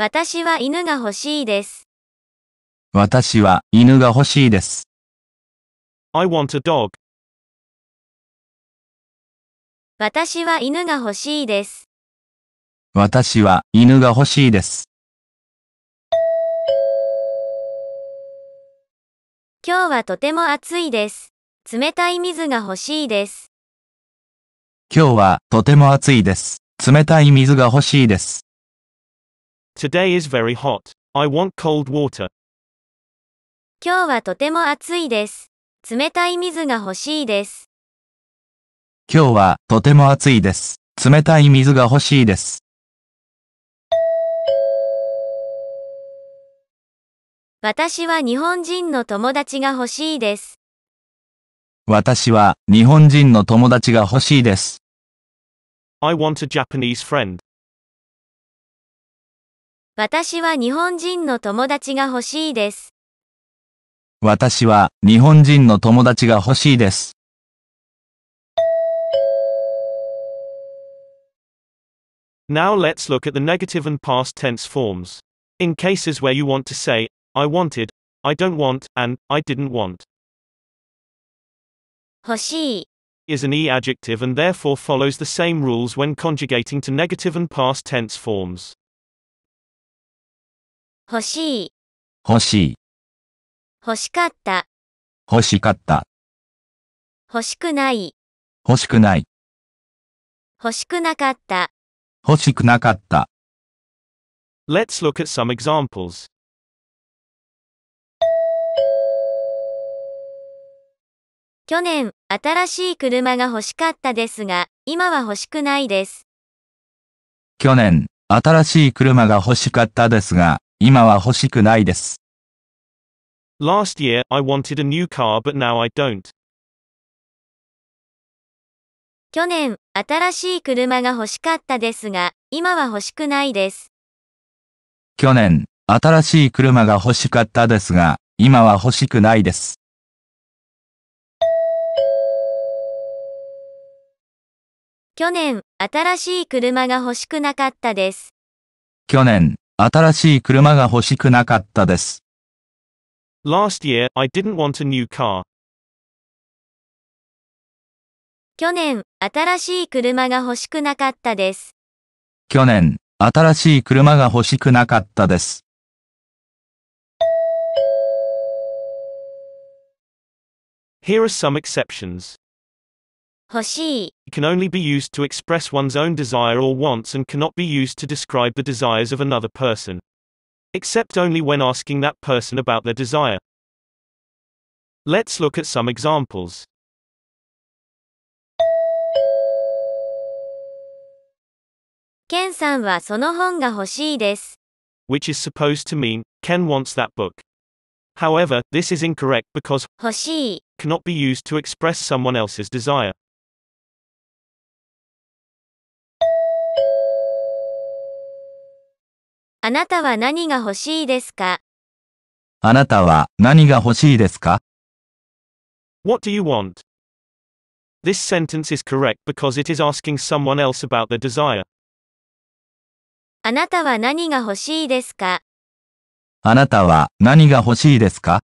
私は犬が欲しいです。私は犬が欲しいです。I want a dog. 私は犬が欲しいです。私は犬が欲しいです。今日はとても暑いです。冷たい水が欲しいです。今日はとても暑いです。冷たい水が欲しいです。Today is very hot. I want cold water. 今日はとても暑いです。冷たい水が欲しいです。今日はとても暑いです。冷たい水が欲しいです。私は日本人の友達が欲しいです。私は日本人の友達が欲しいです。I want a Japanese friend. 私は日本人の友達が欲しいです。私は日本人の友達が欲しいです。Now let's look at the negative and past tense forms. In cases where you want to say, I wanted, I don't want, and I didn't want. 欲しい is an e adjective and therefore follows the same rules when conjugating to negative and past tense forms. 欲しい、欲しい、欲しかった、欲しかった、欲しくない、欲しくない、欲しくなかった、欲しくなかった。Let's look at some examples. 去年、新しい車が欲しかったですが、今は欲しくないです。去年、新しい車が欲しかったですが、今は欲しくないです。Last year, I wanted a new car but now I don't. 去年、新しい車が欲しかったですが、今は欲しくないです。去年、新しい車が欲しかったですが、今は欲しくないです。去年、新しい車が欲しくなかったです。去年、新しい車が欲しくなかったです。Last year, I didn't want a new car. 去年、新しい車が欲しくなかったです。去年、新しい車が欲しくなかったです。Here are some exceptions. Hoshi can only be used to express one's own desire or wants and cannot be used to describe the desires of another person. Except only when asking that person about their desire. Let's look at some examples. Ken which is supposed to mean, Ken wants that book. However, this is incorrect because 欲しい cannot be used to express someone else's desire. あなたは何が欲しいですかあなたは何が欲しいですか ?What do you want? This sentence is correct because it is asking someone else about their desire. あなたは何が欲しいですかあなたは何が欲しいですか